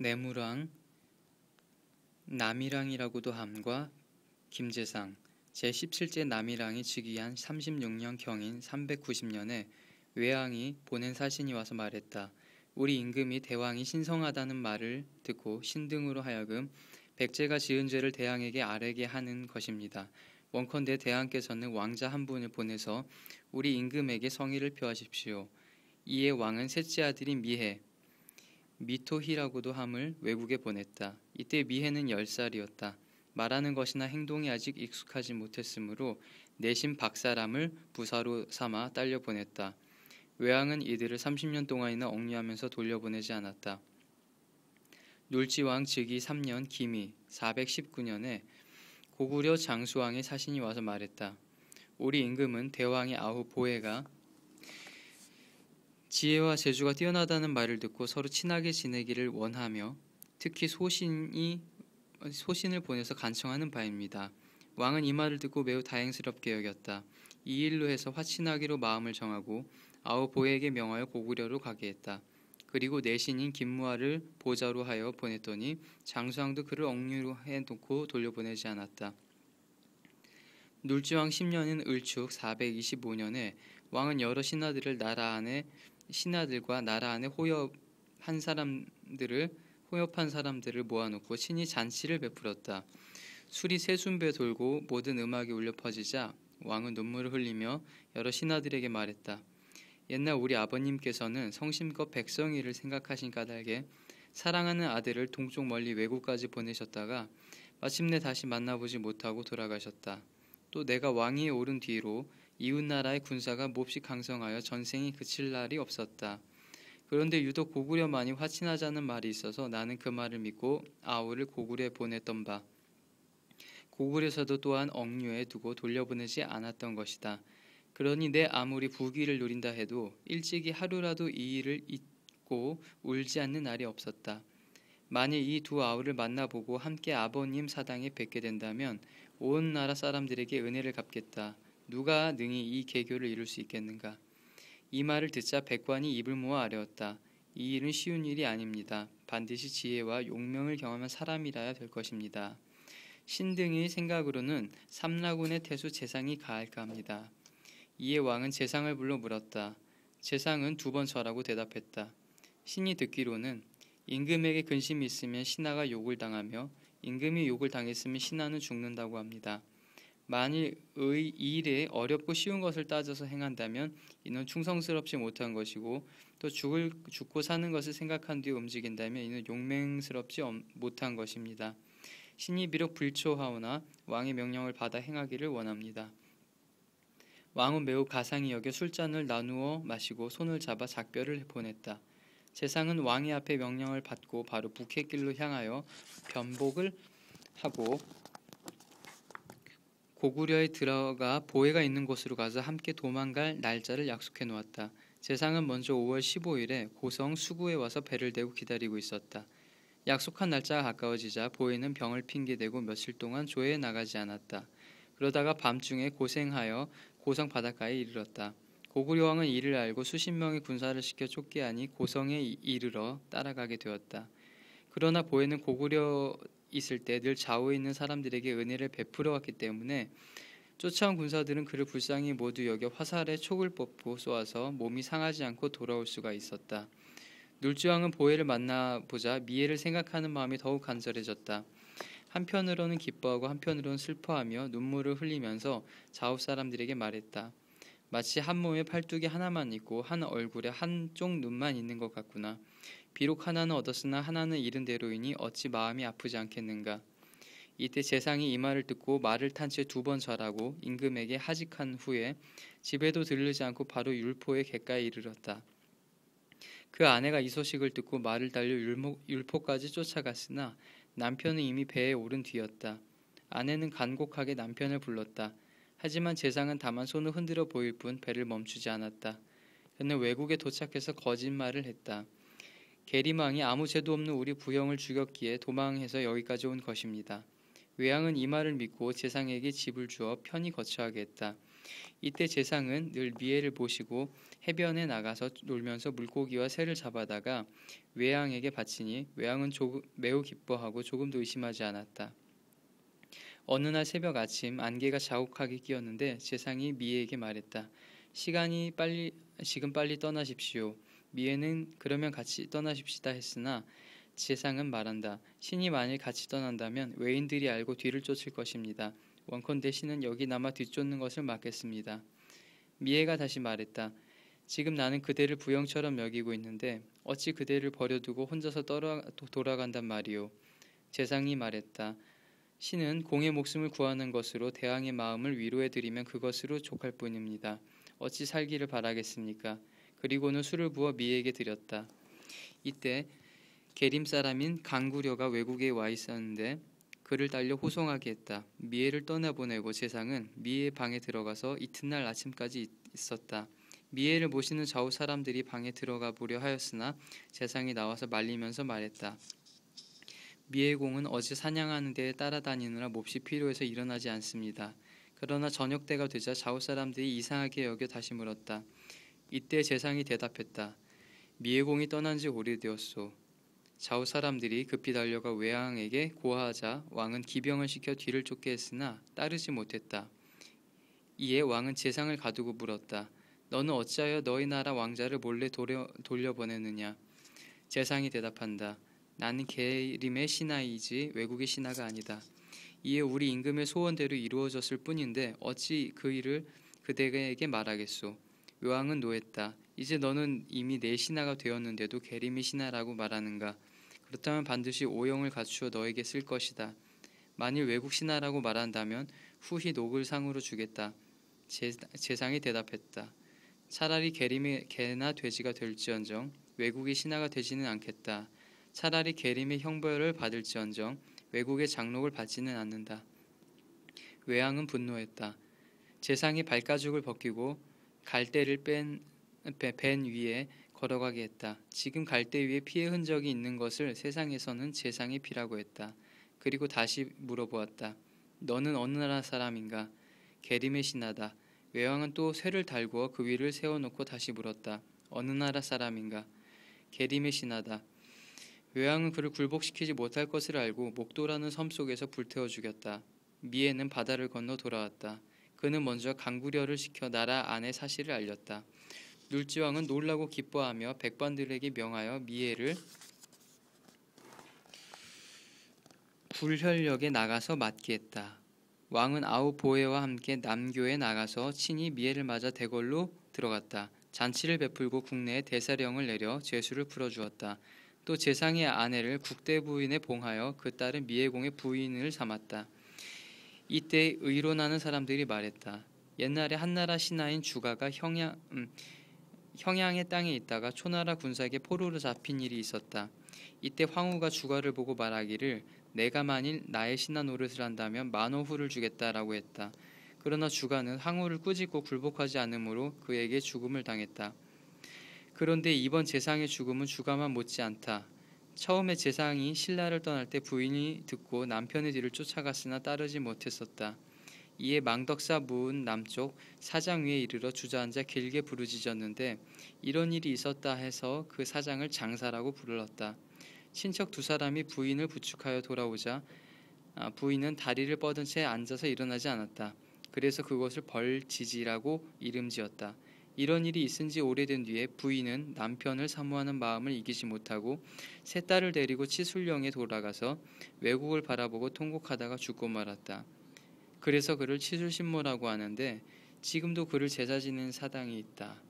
내무랑, 남이랑이라고도 함과 김재상, 제17제 남이랑이 즉위한 36년경인 390년에 외왕이 보낸 사신이 와서 말했다. 우리 임금이 대왕이 신성하다는 말을 듣고 신등으로 하여금 백제가 지은 죄를 대왕에게 아뢰게 하는 것입니다. 원컨대 대왕께서는 왕자 한 분을 보내서 우리 임금에게 성의를 표하십시오. 이에 왕은 셋째 아들인 미해, 미토히라고도 함을 외국에 보냈다. 이때 미해는 열살이었다 말하는 것이나 행동이 아직 익숙하지 못했으므로 내심 박사람을 부사로 삼아 딸려 보냈다. 외왕은 이들을 30년 동안이나 억류하면서 돌려보내지 않았다. 놀지왕 즉위 3년 기미 419년에 고구려 장수왕의 사신이 와서 말했다. 우리 임금은 대왕의 아우 보혜가 지혜와 재주가 뛰어나다는 말을 듣고 서로 친하게 지내기를 원하며 특히 소신이 소신을 보내서 간청하는 바입니다. 왕은 이 말을 듣고 매우 다행스럽게 여겼다. 이 일로 해서 화친하기로 마음을 정하고 아우보에게 명하여 고구려로 가게 했다. 그리고 내신인 김무아를보좌로 하여 보냈더니 장수왕도 그를 억류로 해놓고 돌려보내지 않았다. 눌지왕 10년인 을축 425년에 왕은 여러 신하들을 나라 안에 신하들과 나라 안에 호협한 사람들을 호협한 사람들을 모아놓고 신이 잔치를 베풀었다. 술이 세순배 돌고 모든 음악이 울려 퍼지자 왕은 눈물을 흘리며 여러 신하들에게 말했다. 옛날 우리 아버님께서는 성심껏 백성이를 생각하신 까닭에 사랑하는 아들을 동쪽 멀리 외국까지 보내셨다가 마침내 다시 만나보지 못하고 돌아가셨다. 또 내가 왕위에 오른 뒤로 이웃나라의 군사가 몹시 강성하여 전생이 그칠 날이 없었다. 그런데 유독 고구려만이 화친하자는 말이 있어서 나는 그 말을 믿고 아우를 고구려에 보냈던 바. 고구려에서도 또한 억류에 두고 돌려보내지 않았던 것이다. 그러니 내 아무리 부귀를 누린다 해도 일찍이 하루라도 이 일을 잊고 울지 않는 날이 없었다. 만일 이 두 아우를 만나보고 함께 아버님 사당에 뵙게 된다면 온 나라 사람들에게 은혜를 갚겠다. 누가 능히 이 계교를 이룰 수 있겠는가? 이 말을 듣자 백관이 입을 모아 아뢰었다. 이 일은 쉬운 일이 아닙니다. 반드시 지혜와 용명을 경험한 사람이라야 될 것입니다. 신등의 생각으로는 삼라군의 태수 재상이 가할까 합니다. 이에 왕은 재상을 불러 물었다. 재상은 두 번 절하고 대답했다. 신이 듣기로는 임금에게 근심이 있으면 신하가 욕을 당하며 임금이 욕을 당했으면 신하는 죽는다고 합니다. 만일 의 일에 어렵고 쉬운 것을 따져서 행한다면 이는 충성스럽지 못한 것이고 또 죽을 죽고 사는 것을 생각한 뒤 움직인다면 이는 용맹스럽지 못한 것입니다. 신이 비록 불초하오나 왕의 명령을 받아 행하기를 원합니다. 왕은 매우 가상히 여겨 술잔을 나누어 마시고 손을 잡아 작별을 보냈다. 재상은 왕의 앞에 명령을 받고 바로 북해길로 향하여 변복을 하고 고구려에 들어가 보혜가 있는 곳으로 가서 함께 도망갈 날짜를 약속해 놓았다. 재상은 먼저 5월 15일에 고성 수구에 와서 배를 대고 기다리고 있었다. 약속한 날짜가 가까워지자 보혜는 병을 핑계대고 며칠 동안 조회에 나가지 않았다. 그러다가 밤중에 고생하여 고성 바닷가에 이르렀다. 고구려왕은 이를 알고 수십 명의 군사를 시켜 쫓게 하니 고성에 이르러 따라가게 되었다. 그러나 보혜는 고구려 있을 때 늘 좌우에 있는 사람들에게 은혜를 베풀어 왔기 때문에 쫓아온 군사들은 그를 불쌍히 모두 여겨 화살에 촉을 뽑고 쏘아서 몸이 상하지 않고 돌아올 수가 있었다. 눌주왕은 보혜를 만나보자 미애를 생각하는 마음이 더욱 간절해졌다. 한편으로는 기뻐하고 한편으로는 슬퍼하며 눈물을 흘리면서 좌우 사람들에게 말했다. 마치 한 몸에 팔뚝이 하나만 있고 한 얼굴에 한쪽 눈만 있는 것 같구나. 비록 하나는 얻었으나 하나는 잃은 대로이니 어찌 마음이 아프지 않겠는가. 이때 재상이 이 말을 듣고 말을 탄 채 두번 절하고 임금에게 하직한 후에 집에도 들르지 않고 바로 율포의 객가에 이르렀다. 그 아내가 이 소식을 듣고 말을 달려 율포, 까지 쫓아갔으나 남편은 이미 배에 오른 뒤였다. 아내는 간곡하게 남편을 불렀다. 하지만 재상은 다만 손을 흔들어 보일 뿐 배를 멈추지 않았다. 그는 외국에 도착해서 거짓말을 했다. 게리망이 아무 죄도 없는 우리 부형을 죽였기에 도망해서 여기까지 온 것입니다. 외양은 이 말을 믿고 재상에게 집을 주어 편히 거처하게 했다. 이때 재상은 늘 미애를 보시고 해변에 나가서 놀면서 물고기와 새를 잡아다가 외양에게 바치니 외양은 조금, 매우 기뻐하고 조금도 의심하지 않았다. 어느 날 새벽 아침 안개가 자욱하게 끼었는데 재상이 미에에게 말했다. 시간이 빨리 지금 빨리 떠나십시오. 미에는 그러면 같이 떠나십시다 했으나 재상은 말한다. 신이 만일 같이 떠난다면 외인들이 알고 뒤를 쫓을 것입니다. 원컨대 신은 여기 남아 뒤쫓는 것을 막겠습니다. 미에가 다시 말했다. 지금 나는 그대를 부영처럼 여기고 있는데 어찌 그대를 버려두고 혼자서 돌아간단 말이오. 재상이 말했다. 신은 공의 목숨을 구하는 것으로 대왕의 마음을 위로해 드리면 그것으로 족할 뿐입니다. 어찌 살기를 바라겠습니까? 그리고는 술을 부어 미에게 드렸다. 이때 게림 사람인 강구려가 외국에 와 있었는데 그를 달려 호송하게 했다. 미에를 떠나보내고 재상은 미에 방에 들어가서 이튿날 아침까지 있었다. 미에를 모시는 좌우 사람들이 방에 들어가 보려 하였으나 재상이 나와서 말리면서 말했다. 미해공은 어제 사냥하는 데에 따라다니느라 몹시 피로해서 일어나지 않습니다. 그러나 저녁 때가 되자 자우 사람들이 이상하게 여겨 다시 물었다. 이때 재상이 대답했다. 미해공이 떠난 지 오래되었소. 자우 사람들이 급히 달려가 외왕에게 고하하자 왕은 기병을 시켜 뒤를 쫓게 했으나 따르지 못했다. 이에 왕은 재상을 가두고 물었다. 너는 어찌하여 너희 나라 왕자를 몰래 돌려, 돌려보내느냐? 재상이 대답한다. 나는 게림의 신하이지 외국의 신하가 아니다. 이에 우리 임금의 소원대로 이루어졌을 뿐인데 어찌 그 일을 그대에게 말하겠소. 외왕은 노했다. 이제 너는 이미 내 신하가 되었는데도 게림의 신하라고 말하는가. 그렇다면 반드시 오형을 갖추어 너에게 쓸 것이다. 만일 외국 신하라고 말한다면 후히 녹을 상으로 주겠다. 제, 제상이 대답했다. 차라리 게림의 개나 돼지가 될지언정 외국의 신하가 되지는 않겠다. 차라리 계림의 형벌을 받을지언정 외국의 장록을 받지는 않는다. 외왕은 분노했다. 재상이 발가죽을 벗기고 갈대를 뺀, 벤 위에 걸어가게 했다. 지금 갈대 위에 피해 흔적이 있는 것을 세상에서는 재상의 피라고 했다. 그리고 다시 물어보았다. 너는 어느 나라 사람인가? 게림의 신하다. 외왕은 또 쇠를 달고 그 위를 세워놓고 다시 물었다. 어느 나라 사람인가? 게림의 신하다. 외양은 그를 굴복시키지 못할 것을 알고 목도라는 섬 속에서 불태워 죽였다. 미에는 바다를 건너 돌아왔다. 그는 먼저 강구려를 시켜 나라 안의 사실을 알렸다. 눌지왕은 놀라고 기뻐하며 백반들에게 명하여 미에를 불혈역에 나가서 맞게 했다. 왕은 아우 보혜와 함께 남교에 나가서 친히 미에를 맞아 대궐로 들어갔다. 잔치를 베풀고 국내에 대사령을 내려 죄수를 풀어주었다. 또 재상의 아내를 국대부인에 봉하여 그 딸은 미애공의 부인을 삼았다. 이때 의로나는 사람들이 말했다. 옛날에 한나라 신하인 주가가 형양, 음, 형양의 땅에 있다가 초나라 군사에게 포로로 잡힌 일이 있었다. 이때 황후가 주가를 보고 말하기를 내가 만일 나의 신하 노릇을 한다면 만호후를 주겠다라고 했다. 그러나 주가는 황후를 꾸짖고 굴복하지 않으므로 그에게 죽음을 당했다. 그런데 이번 재상의 죽음은 주가만 못지않다. 처음에 재상이 신라를 떠날 때 부인이 듣고 남편의 뒤를 쫓아갔으나 따르지 못했었다. 이에 망덕사 무은 남쪽 사장 위에 이르러 주저앉아 길게 부르짖었는데 이런 일이 있었다 해서 그 사장을 장사라고 부르렀다 친척 두 사람이 부인을 부축하여 돌아오자 아, 부인은 다리를 뻗은 채 앉아서 일어나지 않았다. 그래서 그것을 벌지지라고 이름지었다. 이런 일이 있은 지 오래된 뒤에 부인은 남편을 사모하는 마음을 이기지 못하고 세 딸을 데리고 치술령에 돌아가서 외국을 바라보고 통곡하다가 죽고 말았다. 그래서 그를 치술신모라고 하는데 지금도 그를 제사 지는 사당이 있다.